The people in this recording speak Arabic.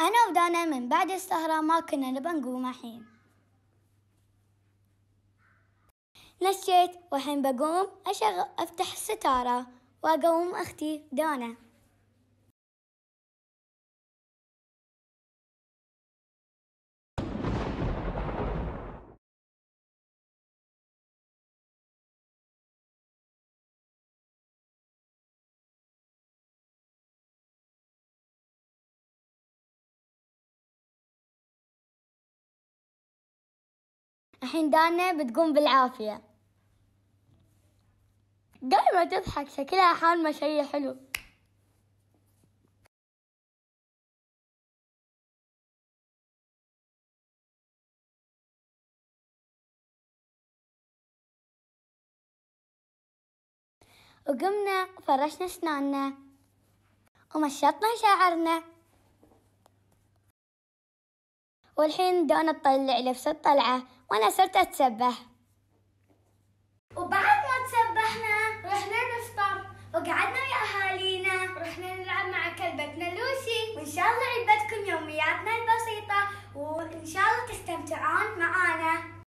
أنا ودانا من بعد السهرة ما كنا نبى نقوم الحين نشيت والحين بقوم أشغل أفتح الستارة وأقوم أختي دانا الحين دانا بتقوم بالعافية قايمة تضحك شكلها حالمة شي حلو وقمنا فرشنا اسناننا ومشطنا شعرنا والحين دون تطلع لي في الطلعة وأنا صرت أتسبح وبعد ما تسبحنا رحنا نفطر وقعدنا يا أهالينا رحنا نلعب مع كلبتنا لوسي وإن شاء الله عجبتكم يومياتنا البسيطة وإن شاء الله تستمتعون مع